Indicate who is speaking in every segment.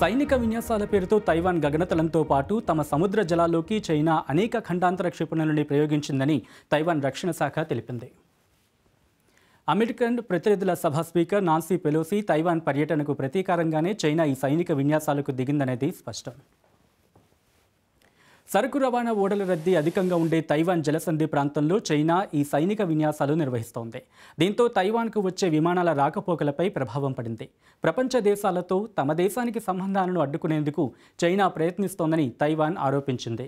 Speaker 1: సైనిక విన్యాసాల పేరుతో తైవాన్ గగనతలంతో పాటు తమ సముద్ర జలాల్లోకి చైనా అనేక ఖండాంతర క్షిపణులని ప్రయోగించిందని తైవాన్ రక్షణ శాఖ తెలిపింది అమెరికన్ ప్రతినిధుల సభ స్పీకర్ నాన్సీ పెలోసి తైవాన్ పర్యటనకు ప్రతీకారంగానే చైనా ఈ సైనిక విన్యాసాలకు దిగిందనేది స్పష్టం సరుకు రవాణా ఓడల రద్దీ అధికంగా ఉండే తైవాన్ జలసంధి ప్రాంతంలో చైనా ఈ సైనిక విన్యాసాలు నిర్వహిస్తోంది దీంతో తైవాన్కు వచ్చే విమానాల రాకపోకలపై ప్రభావం పడింది ప్రపంచ దేశాలతో తమ దేశానికి సంబంధాలను అడ్డుకునేందుకు చైనా ప్రయత్నిస్తోందని తైవాన్ ఆరోపించింది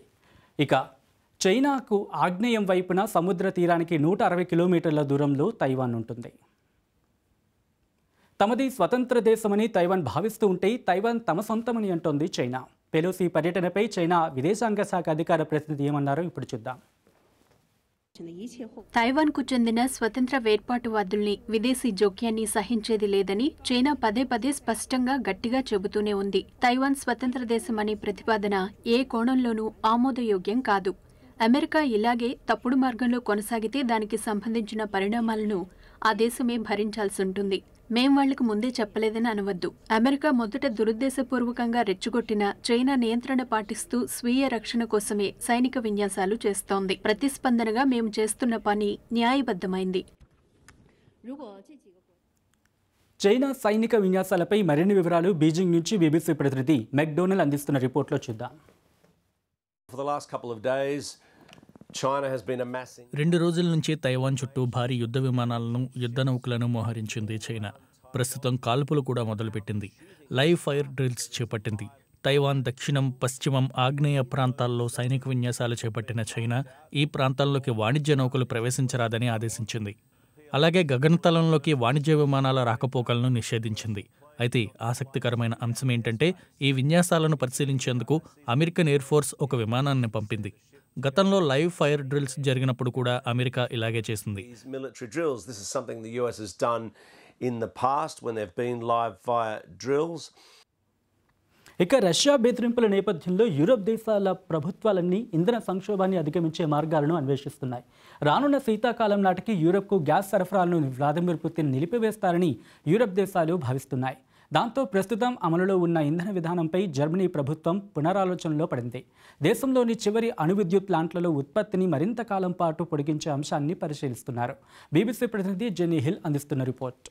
Speaker 1: ఇక చైనాకు ఆగ్నేయం వైపున సముద్ర తీరానికి నూట అరవై కిలోమీటర్ల దూరంలో తైవాన్ ఉంటుంది తమది స్వతంత్ర దేశమని తైవాన్ భావిస్తూ ఉంటే తైవాన్ తమ సొంతమని అంటోంది చైనా పెలోసి పర్యటనపై చైనా విదేశాంగ శాఖ అధికార ప్రతినిధి ఏమన్నారో ఇప్పుడు చూద్దాం
Speaker 2: తైవాన్కు చెందిన స్వతంత్ర వేర్పాటువాదుల్ని విదేశీ జోక్యాన్ని సహించేది లేదని చైనా పదే పదే స్పష్టంగా గట్టిగా చెబుతూనే ఉంది తైవాన్ స్వతంత్ర దేశమనే ప్రతిపాదన ఏ కోణంలోనూ ఆమోదయోగ్యం కాదు అమెరికా ఇలాగే తప్పుడు మార్గంలో కొనసాగితే దానికి సంబంధించిన పరిణామాలను ఆ దేశమే భరించాల్సి ఉంటుంది మేం వాళ్లకు ముందే చెప్పలేదని అనవద్దు అమెరికా మొదట దురుద్దేశపూర్వకంగా రెచ్చగొట్టిన చైనా నియంత్రణ పాటిస్తూ స్వీయ రక్షణ కోసమే సైనిక విన్యాసాలు చేస్తోంది ప్రతిస్పందనగా మేము చేస్తున్న పని న్యాయబద్ధమైంది
Speaker 1: చైనా సైనిక విన్యాసాలపై మరిన్ని వివరాలు బీజింగ్ నుంచి
Speaker 3: బీబీసీ ప్రతినిధి మెక్డోనల్ అందిస్తున్న రిపోర్ట్లో చూద్దాం For the last couple of days, రెండు రోజుల నుంచి తైవాన్ చుట్టూ భారీ యుద్ధ విమానాలను యుద్ధ నౌకలను మోహరించింది చైనా ప్రస్తుతం కాల్పులు కూడా మొదలుపెట్టింది లైవ్ ఫైర్ డ్రిల్స్ చేపట్టింది తైవాన్ దక్షిణం పశ్చిమం ఆగ్నేయ ప్రాంతాల్లో సైనిక విన్యాసాలు చేపట్టిన చైనా ఈ ప్రాంతాల్లోకి వాణిజ్య నౌకలు ప్రవేశించరాదని ఆదేశించింది అలాగే గగనతలంలోకి వాణిజ్య విమానాల రాకపోకలను నిషేధించింది అయితే ఆసక్తికరమైన అంశం ఏంటంటే ఈ విన్యాసాలను పరిశీలించేందుకు అమెరికన్ ఎయిర్ ఫోర్స్ ఒక విమానాన్ని పంపింది గతంలో లైవ్ ఫైర్ డ్రిల్స్ జరిగినప్పుడు కూడా అమెరికా ఇలాగే చేసింది
Speaker 1: ఇక రష్యా బెదిరింపుల నేపథ్యంలో యూరోప్ దేశాల ప్రభుత్వాలన్నీ ఇంధన సంక్షోభాన్ని అధిగమించే మార్గాలను అన్వేషిస్తున్నాయి రానున్న శీతాకాలం నాటికి యూరప్కు గ్యాస్ సరఫరాలను వ్లాదిమిర్ పుతిన్ నిలిపివేస్తారని యూరప్ దేశాలు భావిస్తున్నాయి దాంతో ప్రస్తుతం అమలులో ఉన్న ఇంధన విధానంపై జర్మనీ ప్రభుత్వం పునరాలోచనలో పడింది దేశంలోని చివరి అణు విద్యుత్ ప్లాంట్లలో ఉత్పత్తిని మరింత కాలం పాటు పొడిగించే అంశాన్ని పరిశీలిస్తున్నారు బీబీసీ ప్రతినిధి జెన్నీ హిల్ అందిస్తున్న రిపోర్ట్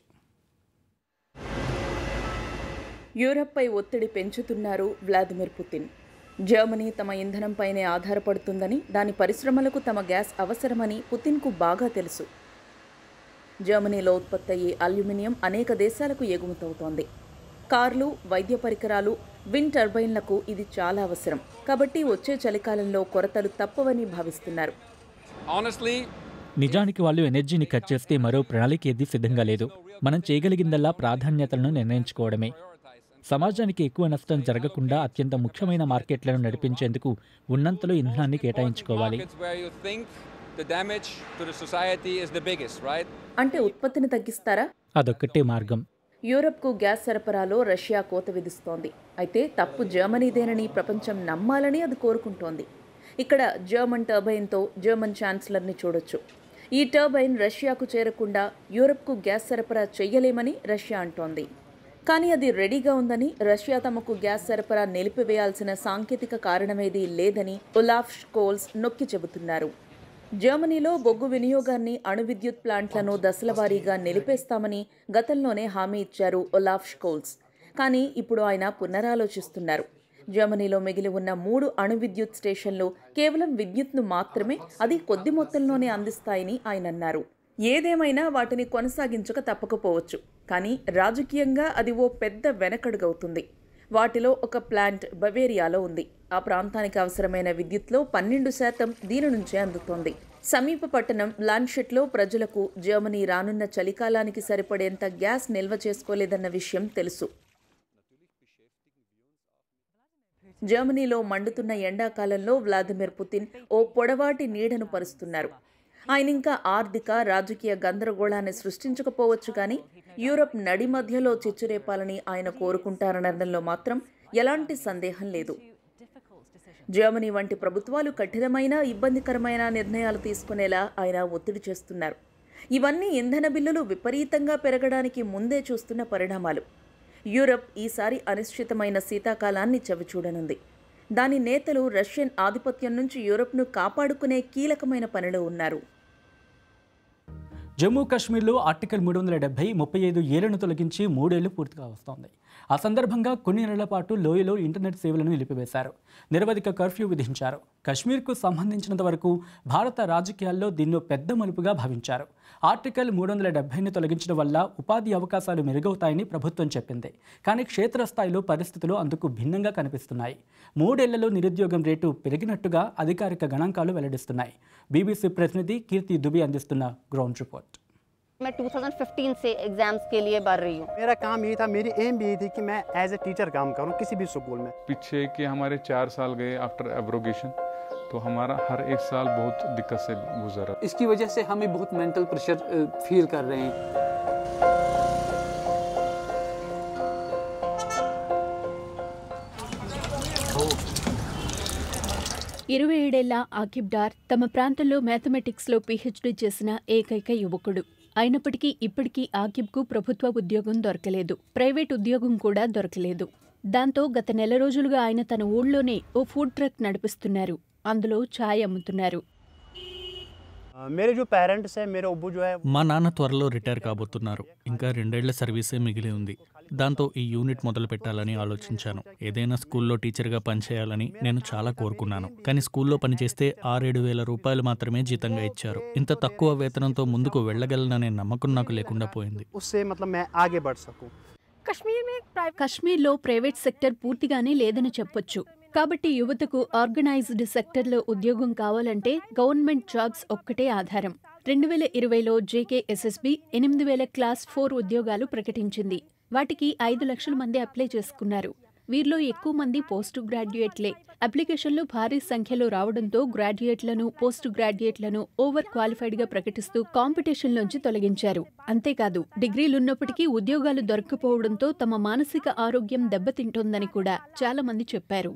Speaker 4: యూరప్పై ఒత్తిడి పెంచుతున్నారు వ్లాదిమిర్ పుతిన్ జర్మనీ తమ ఇంధనంపైనే ఆధారపడుతుందని దాని పరిశ్రమలకు తమ గ్యాస్ అవసరమని పుతిన్కు బాగా తెలుసు జర్మనీలో ఉత్పత్తి అయ్యే అల్యూమినియం అనేక దేశాలకు ఎగుమతవుతోంది కార్లు వైద్య పరికరాలు విండ్ టర్బైన్లకు ఇది చాలా అవసరం కాబట్టి వచ్చే చలికాలంలో కొరతలు తప్పవని భావిస్తున్నారు
Speaker 1: నిజానికి వాళ్ళు ఎనర్జీని కట్ చేస్తే మరో ప్రణాళిక ఏది సిద్ధంగా లేదు మనం చేయగలిగిందల్లా ప్రాధాన్యతలను నిర్ణయించుకోవడమే సమాజానికి ఎక్కువ నష్టం జరగకుండా అత్యంత ముఖ్యమైన మార్కెట్లను నడిపించేందుకు ఉన్నంతలో ఇంధనాన్ని కేటాయించుకోవాలి అంటే ఉత్పత్తిని తగ్గిస్తారా అదొక్కటే మార్గం
Speaker 4: యూరప్కు గ్యాస్ సరఫరాలో రష్యా కోత విధిస్తోంది అయితే తప్పు జర్మనీదేనని ప్రపంచం నమ్మాలని అది కోరుకుంటోంది ఇక్కడ జర్మన్ టర్బైన్తో జర్మన్ ఛాన్సలర్ని చూడొచ్చు ఈ టర్బైన్ రష్యాకు చేరకుండా యూరప్కు గ్యాస్ సరఫరా చెయ్యలేమని రష్యా అంటోంది కానీ అది రెడీగా ఉందని రష్యా తమకు గ్యాస్ సరఫరా నిలిపివేయాల్సిన సాంకేతిక కారణమేదీ లేదని ఒలాఫ్ కోల్స్ నొక్కి చెబుతున్నారు జర్మనీలో బొగ్గు వినియోగాన్ని అణు విద్యుత్ ప్లాంట్లను దశలవారీగా నిలిపేస్తామని గతంలోనే హామీ ఇచ్చారు ఒలాఫ్ షోల్స్ కానీ ఇప్పుడు ఆయన పునరాలోచిస్తున్నారు జర్మనీలో మిగిలి ఉన్న మూడు అణు విద్యుత్ స్టేషన్లు కేవలం విద్యుత్ను మాత్రమే అది కొద్ది మొత్తంలోనే అందిస్తాయని ఆయన అన్నారు ఏదేమైనా వాటిని కొనసాగించక తప్పకపోవచ్చు కానీ రాజకీయంగా అది ఓ పెద్ద వెనకడుగవుతుంది వాటిలో ఒక ప్లాంట్ బవేరియాలో ఉంది ఆ ప్రాంతానికి అవసరమైన విద్యుత్లో పన్నెండు శాతం దీని నుంచే అందుతోంది సమీప పట్టణం లాన్షెట్లో ప్రజలకు జర్మనీ రానున్న చలికాలానికి సరిపడేంత గ్యాస్ నిల్వ చేసుకోలేదన్న విషయం తెలుసు జర్మనీలో మండుతున్న ఎండాకాలంలో వ్లాదిమిర్ పుతిన్ ఓ పొడవాటి నీడను పరుస్తున్నారు ఆయన ఇంకా ఆర్థిక రాజకీయ గందరగోళాన్ని సృష్టించకపోవచ్చు కానీ యూరప్ నడి మధ్యలో చిచ్చురేపాలని ఆయన కోరుకుంటారనడంలో మాత్రం ఎలాంటి సందేహం లేదు జర్మనీ వంటి ప్రభుత్వాలు కఠినమైన ఇబ్బందికరమైన నిర్ణయాలు తీసుకునేలా ఆయన ఒత్తిడి చేస్తున్నారు ఇవన్నీ ఇంధన బిల్లులు విపరీతంగా పెరగడానికి ముందే చూస్తున్న పరిణామాలు యూరప్ ఈసారి అనిశ్చితమైన శీతాకాలాన్ని చవిచూడనుంది దాని నేతలు రష్యన్ ఆధిపత్యం నుంచి యూరప్ను కాపాడుకునే కీలకమైన పనిలో ఉన్నారు
Speaker 1: జమ్మూ కాశ్మీర్లో ఆర్టికల్ మూడు వందల డెబ్బై ముప్పై ఐదు ఏళ్లను తొలగించి మూడేళ్లు పూర్తిగా వస్తోంది ఆ సందర్భంగా కొన్ని నెలల పాటు లోయలో ఇంటర్నెట్ సేవలను నిలిపివేశారు నిరవధిక కర్ఫ్యూ విధించారు కశ్మీర్కు సంబంధించినంత వరకు భారత రాజకీయాల్లో దీన్ని పెద్ద మలుపుగా భావించారు ఆర్టికల్ మూడు వందల డెబ్బైని తొలగించడం వల్ల ఉపాధి అవకాశాలు మెరుగవుతాయని ప్రభుత్వం చెప్పింది కానీ క్షేత్రస్థాయిలో పరిస్థితులు అందుకు భిన్నంగా కనిపిస్తున్నాయి మూడేళ్లలో నిరుద్యోగం రేటు పెరిగినట్టుగా అధికారిక గణాంకాలు వెల్లడిస్తున్నాయి बीबीसी प्रतिनिधि कीर्ति दुबे అందిస్తున్న గ్రౌండ్ రిపోర్ట్
Speaker 3: मैं 2015 से एग्जाम्स के लिए बढ़ रही हूँ मेरा काम यही था मेरी एम भी यही थी कि मैं एज ए टीचर काम करूँ किसी भी स्कूल में पीछे के हमारे चार साल गए आफ्टर एब्रोगेशन तो हमारा हर एक साल बहुत दिक्कत से गुजरा इसकी
Speaker 1: वजह से हमें बहुत मेंटल प्रेशर फील कर रहे हैं
Speaker 2: ఇరవై ఏడేళ్ల ఆకిబ్డార్ తమ ప్రాంతంలో మ్యాథమెటిక్స్లో పీహెచ్డీ చేసిన ఏకైక యువకుడు అయినప్పటికీ ఇప్పటికీ ఆకిబ్కు ప్రభుత్వ ఉద్యోగం దొరకలేదు ప్రైవేట్ ఉద్యోగం కూడా దొరకలేదు దాంతో గత నెల రోజులుగా ఆయన తన ఊళ్ళోనే ఓ ఫుడ్ ట్రక్ నడిపిస్తున్నారు అందులో ఛాయ్ అమ్ముతున్నారు
Speaker 3: పేరెంట్స్ మా నాన్న త్వరలో రిటైర్ కాబోతున్నారు ఇంకా రెండేళ్ల సర్వీసే మిగిలి ఉంది దాంతో ఈ యూనిట్ మొదలు పెట్టాలని ఆలోచించాను ఏదైనా స్కూల్లో టీచర్గా పనిచేయాలని నేను చాలా కోరుకున్నాను కానీ స్కూల్లో పనిచేస్తే ఆరేడు వేల రూపాయలు మాత్రమే జీతంగా ఇచ్చారు ఇంత తక్కువ వేతనంతో ముందుకు వెళ్ళగలననే నమ్మకం నాకు లేకుండా పోయింది
Speaker 2: కశ్మీర్లో ప్రైవేట్ సెక్టర్ పూర్తిగానే లేదని చెప్పొచ్చు కాబట్టి యువతకు ఆర్గనైజ్డ్ సెక్టర్లో ఉద్యోగం కావాలంటే గవర్నమెంట్ జాబ్స్ ఒక్కటే ఆధారం రెండు వేల ఇరవైలో జేకేఎస్ఎస్బి ఎనిమిది వేల క్లాస్ ఫోర్ ఉద్యోగాలు ప్రకటించింది వాటికి ఐదు లక్షల మంది అప్లై చేసుకున్నారు వీరిలో ఎక్కువ మంది పోస్ట్ గ్రాడ్యుయేట్లే అప్లికేషన్లు భారీ సంఖ్యలో రావడంతో గ్రాడ్యుయేట్లను పోస్ట్ గ్రాడ్యుయేట్లను ఓవర్ క్వాలిఫైడ్గా ప్రకటిస్తూ కాంపిటీషన్ నుంచి తొలగించారు అంతేకాదు డిగ్రీలున్నప్పటికీ ఉద్యోగాలు దొరకకపోవడంతో తమ మానసిక ఆరోగ్యం దెబ్బతింటోందని కూడా చాలా మంది చెప్పారు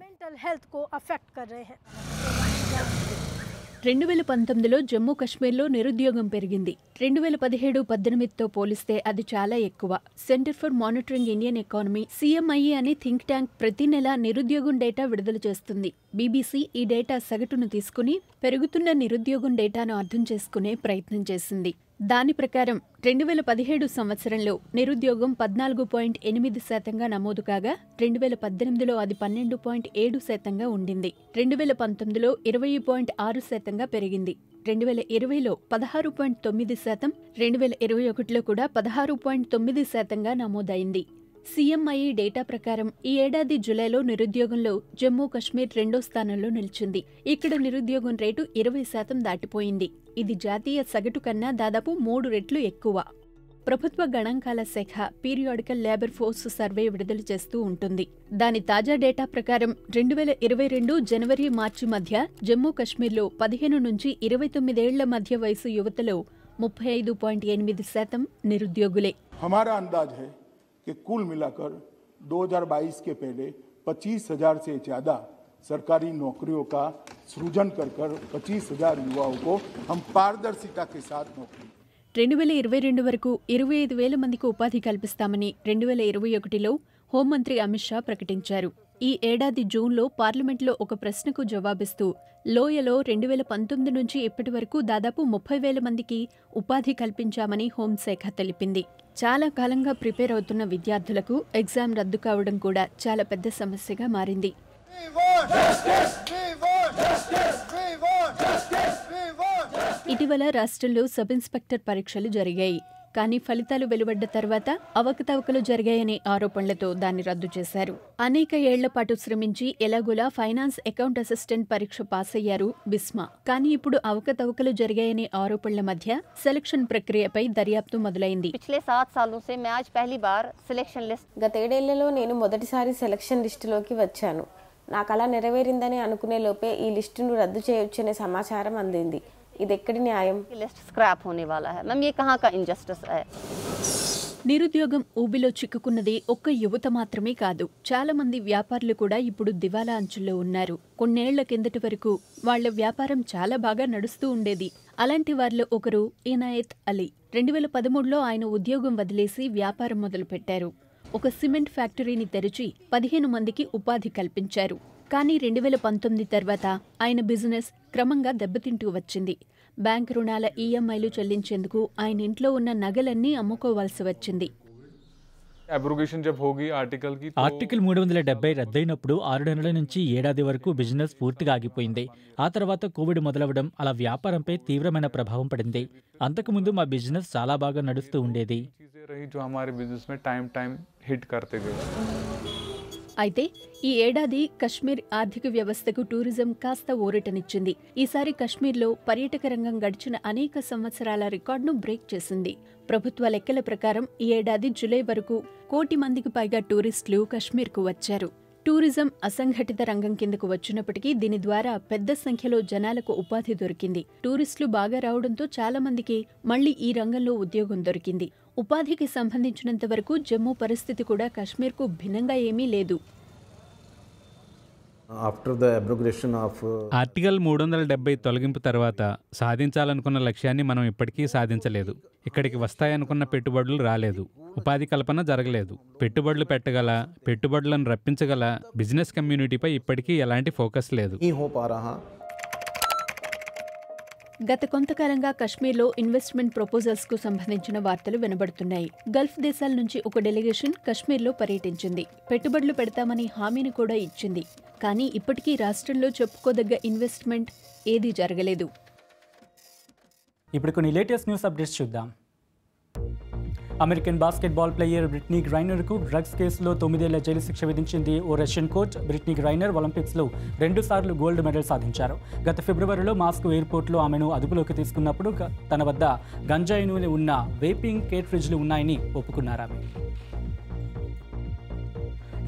Speaker 2: రెండు వేల పంతొమ్మిదిలో జమ్మూ కశ్మీర్లో నిరుద్యోగం పెరిగింది రెండు వేల పదిహేడు పద్దెనిమిదితో పోలిస్తే అది చాలా ఎక్కువ centre for monitoring Indian economy CMIE అనే థింక్ ట్యాంక్ ప్రతి నెల నిరుద్యోగం డేటా విడుదల చేస్తుంది బీబీసీ ఈ డేటా సగటును తీసుకుని పెరుగుతున్న నిరుద్యోగం డేటాను అర్థం చేసుకునే ప్రయత్నం చేసింది దాని ప్రకారం రెండు వేల పదిహేడు సంవత్సరంలో నిరుద్యోగం పద్నాలుగు పాయింట్ ఎనిమిది శాతంగా నమోదు కాగా రెండు వేల పద్దెనిమిదిలో అది పన్నెండు పాయింట్ ఏడు శాతంగా ఉండింది రెండు వేల పంతొమ్మిదిలో ఇరవై పాయింట్ ఆరు శాతంగా పెరిగింది రెండు వేల ఇరవైలో పదహారు పాయింట్ తొమ్మిది శాతం రెండు వేల ఇరవై ఒకటిలో కూడా పదహారు పాయింట్ తొమ్మిది శాతంగా నమోదైంది సిఎంఐ డేటా ప్రకారం ఈ ఏడాది జులైలో నిరుద్యోగంలో జమ్మూ కశ్మీర్ రెండో స్థానంలో నిలిచింది ఇక్కడ నిరుద్యోగం రేటు ఇరవై శాతం దాటిపోయింది ఇది జాతీయ సగటు కన్నా దాదాపు మూడు రెట్లు ఎక్కువ ప్రభుత్వ గణాంకాల శాఖ పీరియాడికల్ లేబర్ ఫోర్స్ సర్వే విడుదల చేస్తూ ఉంటుంది దాని తాజా డేటా ప్రకారం రెండు వేల ఇరవై రెండు జనవరి మార్చి మధ్య జమ్మూ కశ్మీర్లో పదిహేను నుంచి ఇరవై తొమ్మిదేళ్ల మధ్య వయసు యువతలో ముప్పై ఐదు పాయింట్ ఎనిమిది శాతం
Speaker 1: నిరుద్యోగులే హమారా అందాజ్ హై कि कुल मिलाकर 2022 के पहले 25,000 से ज़्यादा सरकारी नौकरियों का सृजन कर कर पच्चीस हजार युवाओं को हम पारदर्शिता के साथ नौकरी
Speaker 2: రెండు వేల ఇరవై రెండు వరకు ఇరవై ఐదు వేల మందికి ఉపాధి కల్పిస్తామని రెండు వేల ఇరవై ఒకటిలో హోంమంత్రి అమిత్ షా ప్రకటించారు ఈ ఏడాది జూన్లో పార్లమెంట్లో ఒక ప్రశ్నకు జవాబిస్తూ లోయలో రెండు వేల పంతొమ్మిది నుంచి ఇప్పటి వరకు దాదాపు ముప్పై వేల మందికి ఉపాధి కల్పించామని హోంశాఖ తెలిపింది చాలా కాలంగా ప్రిపేర్ అవుతున్న విద్యార్థులకు ఎగ్జామ్ రద్దు కావడం కూడా చాలా పెద్ద సమస్యగా మారింది ఇటీవల రాష్ట్రంలో సబ్ ఇన్స్పెక్టర్ పరీక్షలు జరిగాయి కానీ ఫలితాలు వెలువడ్డ తర్వాత అవకతవకలు జరిగాయనే ఆరోపణలతో దాన్ని రద్దు చేశారు అనేక పాటు శ్రమించి ఎలాగోలా ఫైనాన్స్ అకౌంట్ అసిస్టెంట్ పరీక్ష పాస్ అయ్యారు బిస్మా కానీ ఇప్పుడు అవకతవకలు జరిగాయనే ఆరోపణల మధ్య సెలక్షన్ ప్రక్రియపై దర్యాప్తు మొదలైంది పిచ్లే సాత్ మ్యాచ్ గత నేను మొదటిసారి సెలక్షన్ లిస్టులోకి వచ్చాను నాకు అలా నెరవేరిందని అనుకునే లోపే ఈ లిస్టును రద్దు చేయొచ్చనే సమాచారం అందింది ఇది న్యాయం लिस्ट स्क्रैप నిరుద్యోగం ఊబిలో చిక్కుకున్నది ఒక్క యువత మాత్రమే కాదు చాలా మంది వ్యాపారులు కూడా ఇప్పుడు దివాలా అంచుల్లో ఉన్నారు కొన్నేళ్ల కిందటి వరకు వాళ్ళ వ్యాపారం చాలా బాగా నడుస్తూ ఉండేది అలాంటి వారిలో ఒకరు ఇనాయత్ అలీ రెండు వేల పదమూడులో ఆయన ఉద్యోగం వదిలేసి వ్యాపారం మొదలుపెట్టారు ఒక సిమెంట్ ఫ్యాక్టరీని తెరిచి పదిహేను మందికి ఉపాధి కల్పించారు కానీ రెండు వేల పంతొమ్మిది తర్వాత ఆయన బిజినెస్ క్రమంగా దెబ్బతింటూ వచ్చింది బ్యాంక్ రుణాల ఈఎంఐలు చెల్లించేందుకు ఆయన ఇంట్లో ఉన్న నగలన్నీ అమ్ముకోవాల్సి వచ్చింది
Speaker 3: ఆర్టికల్
Speaker 1: మూడు వందల డెబ్బై రద్దయినప్పుడు ఆరు నెలల నుంచి ఏడాది వరకు బిజినెస్ పూర్తిగా ఆగిపోయింది ఆ తర్వాత కోవిడ్ మొదలవడం అలా వ్యాపారంపై తీవ్రమైన ప్రభావం పడింది అంతకుముందు మా బిజినెస్ చాలా బాగా నడుస్తూ ఉండేది
Speaker 3: అయితే
Speaker 2: ఈ ఏడాది కశ్మీర్ ఆర్థిక వ్యవస్థకు టూరిజం కాస్త ఊరటనిచ్చింది ఈసారి కశ్మీర్లో పర్యాటక రంగం గడిచిన అనేక సంవత్సరాల రికార్డును బ్రేక్ చేసింది ప్రభుత్వ లెక్కల ప్రకారం ఈ ఏడాది జులై వరకు కోటి మందికి పైగా టూరిస్టులు కశ్మీర్కు వచ్చారు టూరిజం అసంఘటిత రంగం కిందకు వచ్చినప్పటికీ దీని ద్వారా పెద్ద సంఖ్యలో జనాలకు ఉపాధి దొరికింది టూరిస్టులు బాగా రావడంతో చాలా మందికి మళ్లీ ఈ రంగంలో ఉద్యోగం దొరికింది ఉపాధికి సంబంధించినంత వరకు జమ్మూ పరిస్థితి కూడా కాశ్మీర్కు భిన్నంగా ఏమీ లేదు
Speaker 3: Uh,
Speaker 1: ఆర్టికల్ మూడు వందల డెబ్బై తొలగింపు తర్వాత సాధించాలనుకున్న లక్ష్యాన్ని మనం ఇప్పటికీ సాధించలేదు ఇక్కడికి వస్తాయనుకున్న పెట్టుబడులు రాలేదు ఉపాధి కల్పన జరగలేదు పెట్టుబడులు పెట్టగల పెట్టుబడులను రప్పించగల బిజినెస్ కమ్యూనిటీపై ఇప్పటికీ ఎలాంటి ఫోకస్ లేదు
Speaker 2: గత కొంతకాలంగా కశ్మీర్లో ఇన్వెస్ట్మెంట్ ప్రపోజల్స్ కు సంబంధించిన వార్తలు వినబడుతున్నాయి గల్ఫ్ దేశాల నుంచి ఒక డెలిగేషన్ కశ్మీర్లో పర్యటించింది పెట్టుబడులు పెడతామని హామీని కూడా ఇచ్చింది కానీ ఇప్పటికీ రాష్ట్రంలో చెప్పుకోదగ్గ ఇన్వెస్ట్మెంట్ ఏదీ జరగలేదు
Speaker 1: ఇప్పుడు కొన్ని లేటెస్ట్ న్యూస్ అప్డేట్స్ చూద్దాం అమెరికన్ బాస్కెట్బాల్ ప్లేయర్ బ్రిట్నీ గ్రైనర్కు డ్రగ్స్ కేసులో తొమ్మిదేళ్ల జైలు శిక్ష విధించింది ఓ రష్యన్ కోచ్ బ్రిట్నీ గ్రైనర్ ఒలింపిక్స్లో రెండుసార్లు గోల్డ్ మెడల్ సాధించారు గత ఫిబ్రవరిలో మాస్కో ఎయిర్పోర్ట్లో ఆమెను అదుపులోకి తీసుకున్నప్పుడు తన వద్ద గంజాయి నూనె ఉన్న వేపింగ్ కేట్ ఫ్రిడ్జ్లు ఉన్నాయని ఒప్పుకున్నారు ఆమె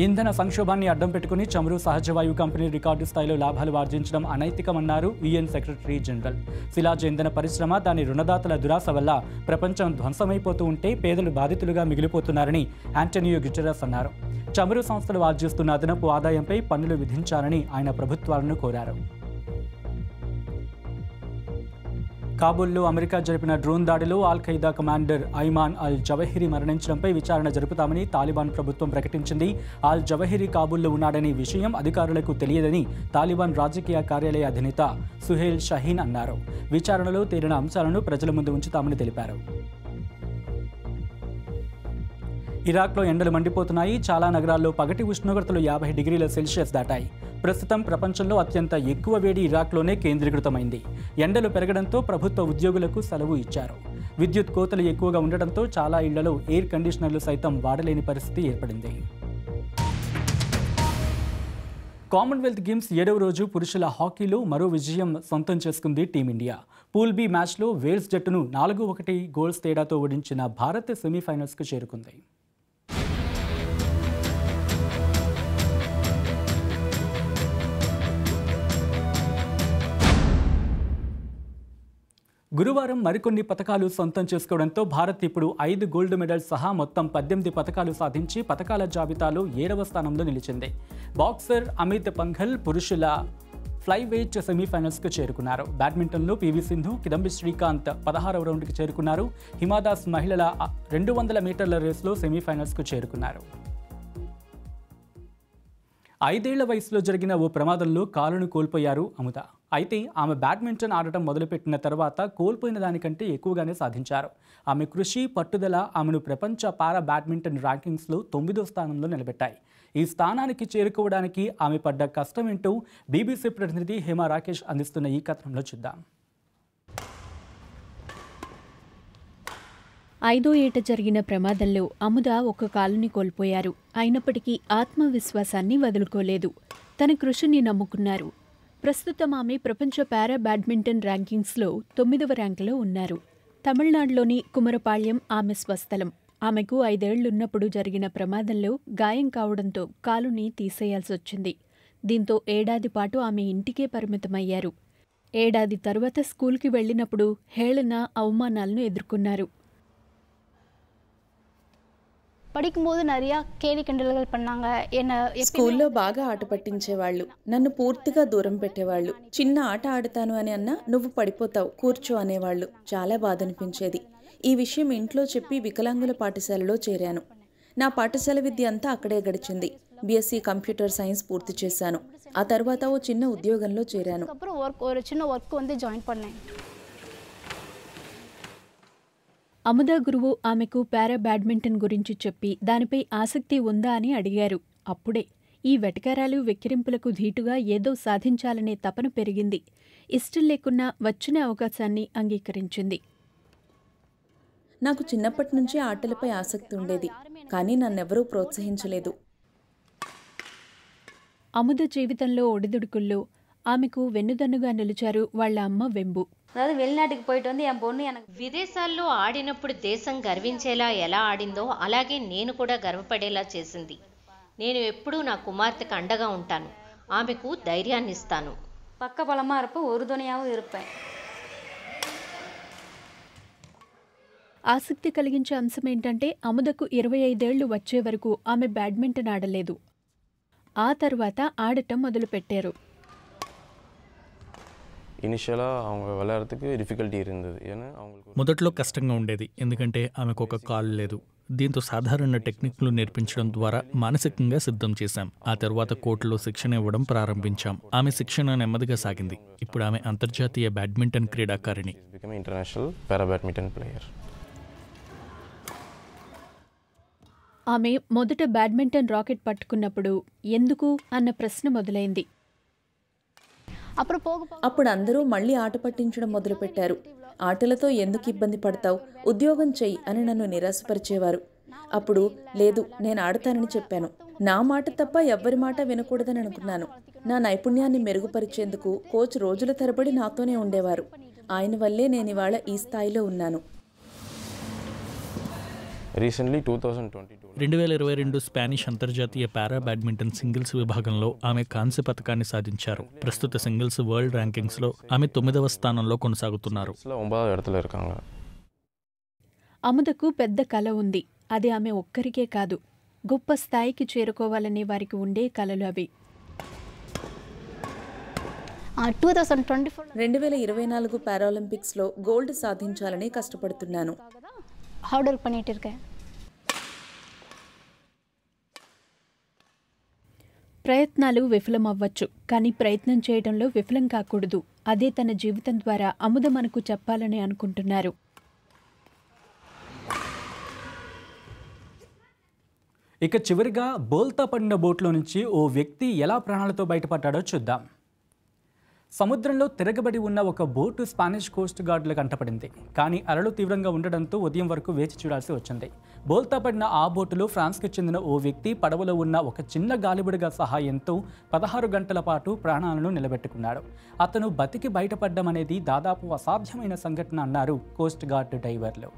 Speaker 1: ఇంధన సంక్షోభాన్ని అడ్డం పెట్టుకుని చమురు సహజవాయువు కంపెనీ రికార్డు స్థాయిలో లాభాలు ఆర్జించడం అనైతికమన్నారు యుఎన్ సెక్రటరీ జనరల్ శిలాజ ఇంధన పరిశ్రమ దాని రుణదాతల దురాశ వల్ల ప్రపంచం ధ్వంసమైపోతూ ఉంటే పేదలు బాధితులుగా మిగిలిపోతున్నారని యాంటనియో గిటరస్ అన్నారు చమురు సంస్థలు ఆర్జిస్తున్న అదనపు ఆదాయంపై పన్నులు విధించాలని ఆయన ప్రభుత్వాలను కోరారు కాబూల్లో అమెరికా జరిపిన డ్రోన్ దాడిలో Al Qaeda commander Ayman al Zawahiri మరణించడంపై విచారణ జరుపుతామని తాలిబాన్ ప్రభుత్వం ప్రకటించింది అల్ జవహిరి కాబూల్లో ఉన్నాడనే విషయం అధికారులకు తెలియదని తాలిబాన్ రాజకీయ కార్యాలయ అధినేత సుహేల్ షహీన్ అన్నారు విచారణలో తేలిన అంశాలను ప్రజల ముందు ఉంచుతామని తెలిపారు ఇరాక్లో ఎండలు మండిపోతున్నాయి చాలా నగరాల్లో పగటి ఉష్ణోగ్రతలు యాభై డిగ్రీల సెల్సియస్ దాటాయి ప్రస్తుతం ప్రపంచంలో అత్యంత ఎక్కువ వేడి ఇరాక్లోనే కేంద్రీకృతమైంది ఎండలు పెరగడంతో ప్రభుత్వ ఉద్యోగులకు సెలవు ఇచ్చారు విద్యుత్ కోతలు ఎక్కువగా ఉండడంతో చాలా ఇళ్లలో ఎయిర్ కండిషనర్లు సైతం వాడలేని పరిస్థితి ఏర్పడింది కామన్వెల్త్ గేమ్స్ ఏడవ రోజు పురుషుల హాకీలో మరో విజయం సొంతం చేసుకుంది టీమిండియా పూల్ బి మ్యాచ్లో వేల్స్ జట్టును నాలుగు ఒకటి గోల్స్ తేడాతో ఓడించిన భారత్ సెమీఫైనల్స్కు చేరుకుంది గురువారం మరికొన్ని పథకాలు సొంతం చేసుకోవడంతో భారత్ ఇప్పుడు ఐదు గోల్డ్ మెడల్ సహా మొత్తం పద్దెనిమిది పథకాలు సాధించి పథకాల జాబితాలో ఏడవ స్థానంలో నిలిచింది బాక్సర్ అమిత్ పంఘల్ పురుషుల ఫ్లైవెయిట్ సెమీఫైనల్స్కు చేరుకున్నారు బ్యాడ్మింటన్లో పీవీ సింధు కిదంబి శ్రీకాంత్ పదహారవ రౌండ్కి చేరుకున్నారు హిమాదాస్ మహిళల రెండు వందల మీటర్ల రేస్లో సెమీఫైనల్స్కు చేరుకున్నారు ఐదేళ్ల వయసులో జరిగిన ఓ ప్రమాదంలో కాలును కోల్పోయారు అముద అయితే ఆమె బ్యాడ్మింటన్ ఆడటం మొదలుపెట్టిన తర్వాత కోల్పోయిన దానికంటే ఎక్కువగానే సాధించారు ఆమె కృషి పట్టుదల ఆమెను ప్రపంచ పారా బ్యాడ్మింటన్ ర్యాంకింగ్స్లో తొమ్మిదో స్థానంలో నిలబెట్టాయి ఈ స్థానానికి చేరుకోవడానికి ఆమె పడ్డ కష్టమేంటూ బీబీసీ ప్రతినిధి హేమా రాకేష్ అందిస్తున్న ఈ కథనంలో చూద్దాం
Speaker 2: ఐదో ఏట జరిగిన ప్రమాదంలో అముద ఒక కాలుని కోల్పోయారు అయినప్పటికీ ఆత్మవిశ్వాసాన్ని వదులుకోలేదు తన కృషిని నమ్ముకున్నారు ప్రస్తుతం ఆమె ప్రపంచ పారా బ్యాడ్మింటన్ ర్యాంకింగ్స్లో తొమ్మిదవ ర్యాంకులో ఉన్నారు తమిళనాడులోని కుమరపాళ్యం ఆమె స్వస్థలం ఆమెకు ఐదేళ్లున్నప్పుడు జరిగిన ప్రమాదంలో గాయం కావడంతో కాలుని తీసేయాల్సొచ్చింది దీంతో ఏడాది పాటు ఆమె ఇంటికే పరిమితమయ్యారు ఏడాది తరువాత స్కూల్కి వెళ్ళినప్పుడు హేళన అవమానాలను ఎదుర్కొన్నారు
Speaker 4: படிக்கும்போது నరియా కేలి கிண்டல்கள் పన్నాంగ என்ன స్కూల్లో బాగా ఆట పట్టించేవాళ్ళు నన్ను పూర్తిగా దూరం పెట్టేవాళ్ళు చిన్న ఆట ఆడతాను అని అన్నా నువ్వు పడిపోతావు కూర్చో అనేవాళ్ళు చాలా బాధ అనిపించేది ఈ విషయం ఇంట్లో చెప్పి వికలాంగుల పాఠశాలలో చేరాను నా పాఠశాల విద్య అంతా అక్కడే గడిచింది బిఎస్సి e కంప్యూటర్ సైన్స్ పూర్తి చేశాను ఆ తర్వాత ఓ చిన్న ఉద్యోగంలో చేరాను
Speaker 2: చిన్న వర్క్ జాయిన్ పడినాయి
Speaker 4: అముదా గురువు ఆమెకు పారా
Speaker 2: బ్యాడ్మింటన్ గురించి చెప్పి దానిపై ఆసక్తి ఉందా అని అడిగారు అప్పుడే ఈ వెటకారాలు వెక్కిరింపులకు ధీటుగా ఏదో సాధించాలనే తపన పెరిగింది ఇష్టం లేకున్నా
Speaker 4: వచ్చిన అవకాశాన్ని అంగీకరించింది నాకు చిన్నప్పటి నుంచి ఆటలపై ఆసక్తి ఉండేది కానీ నన్నెవరూ ప్రోత్సహించలేదు
Speaker 2: అముద జీవితంలో ఒడిదుడుకుల్లో ఆమెకు వెన్నుదన్నుగా నిలిచారు వాళ్ల అమ్మ వెంబు
Speaker 3: అదే వెళ్ళినాటికి పోయిట్టు ఉంది ఆ பொண்ணு எனக்கு విదేశాల్లో ఆడినప్పుడు దేశం గర్వించేలా ఎలా ఆడిందో అలాగే నేను కూడా గర్వపడేలా చేసింది నేను ఎప్పుడూ నా కుమార్తెకి అండగా ఉంటాను ఆమెకు ధైర్యాన్ని ఇస్తాను పక్క బలమార్పు இருப்பேன் ఇరుపాయి
Speaker 2: ఆసక్తి కలిగించే అంశం ఏంటంటే అముదకు ఇరవై ఐదేళ్లు వచ్చే వరకు ఆమె బ్యాడ్మింటన్ ఆడలేదు ఆ తర్వాత ఆడటం మొదలుపెట్టారు
Speaker 3: ఇనిషియల్గా డిఫికల్టీ ఏనా మొదట్లో కష్టంగా ఉండేది ఎందుకంటే ఆమెకు ఒక కాల్ లేదు దీంతో సాధారణ టెక్నిక్లు నేర్పించడం ద్వారా మానసికంగా సిద్ధం చేశాం ఆ తర్వాత కోర్టులో శిక్షణ ఇవ్వడం ప్రారంభించాం ఆమె శిక్షణ నెమ్మదిగా సాగింది ఇప్పుడు ఆమె అంతర్జాతీయ బ్యాడ్మింటన్ క్రీడాకారిణి ఇంటర్నేషనల్ పారా బ్యాడ్మింటన్ ప్లేయర్
Speaker 2: ఆమె మొదట బ్యాడ్మింటన్ రాకెట్ పట్టుకున్నప్పుడు ఎందుకు
Speaker 4: అన్న ప్రశ్న మొదలైంది అప్పుడు అందరూ మళ్ళీ ఆట పట్టించడం మొదలుపెట్టారు ఆటలతో ఎందుకు ఇబ్బంది పడతావు ఉద్యోగం చెయ్యి అని నన్ను నిరాశపరిచేవారు అప్పుడు లేదు నేను ఆడతానని చెప్పాను నా మాట తప్ప ఎవ్వరి మాట వినకూడదని అనుకున్నాను నా నైపుణ్యాన్ని మెరుగుపరిచేందుకు కోచ్ రోజుల తరబడి నాతోనే ఉండేవారు ఆయన వల్లే నేను ఇవాళ ఈ స్థాయిలో ఉన్నాను
Speaker 3: recently two thousand twenty two రెండు వేల ఇరవై రెండు స్పానిష్ అంతర్జాతీయ పారా బ్యాడ్మింటన్ సింగిల్స్ విభాగంలో ఆమె కాంస్య పథకాన్ని సాధించారు ప్రస్తుత సింగిల్స్ వరల్డ్ ర్యాంకింగ్స్లో ఆమె తొమ్మిదవ స్థానంలో కొనసాగుతున్నారు
Speaker 2: అముదకు పెద్ద కళ ఉంది అది ఆమె ఒక్కరికే కాదు గొప్ప స్థాయికి చేరుకోవాలనే వారికి ఉండే కళలు అవి
Speaker 4: టూ థౌసండ్ ట్వంటీ ఫోర్ రెండు వేల ఇరవై నాలుగు పారాలింపిక్స్లో గోల్డ్ సాధించాలని కష్టపడుతున్నాను ஒர்க் பண்ணிட்டு இருக்கேன்
Speaker 2: ప్రయత్నాలు అవ్వచ్చు కానీ ప్రయత్నం చేయడంలో విఫలం కాకూడదు అదే తన జీవితం ద్వారా అముద మనకు చెప్పాలని అనుకుంటున్నారు
Speaker 1: ఇక చివరిగా బోల్తా పడిన బోట్లో నుంచి ఓ వ్యక్తి ఎలా ప్రాణాలతో బయటపడ్డాడో చూద్దాం సముద్రంలో తిరగబడి ఉన్న ఒక బోటు స్పానిష్ కోస్ట్ గార్డులకు కంటపడింది కానీ అలలు తీవ్రంగా ఉండడంతో ఉదయం వరకు వేచి చూడాల్సి వచ్చింది బోల్తా పడిన ఆ బోటులో ఫ్రాన్స్కి చెందిన ఓ వ్యక్తి పడవలో ఉన్న ఒక చిన్న గాలిబుడిగా సహాయంతో పదహారు గంటల పాటు ప్రాణాలను నిలబెట్టుకున్నాడు అతను బతికి బయటపడ్డం అనేది దాదాపు అసాధ్యమైన సంఘటన అన్నారు కోస్ట్ గార్డ్ డైవర్లు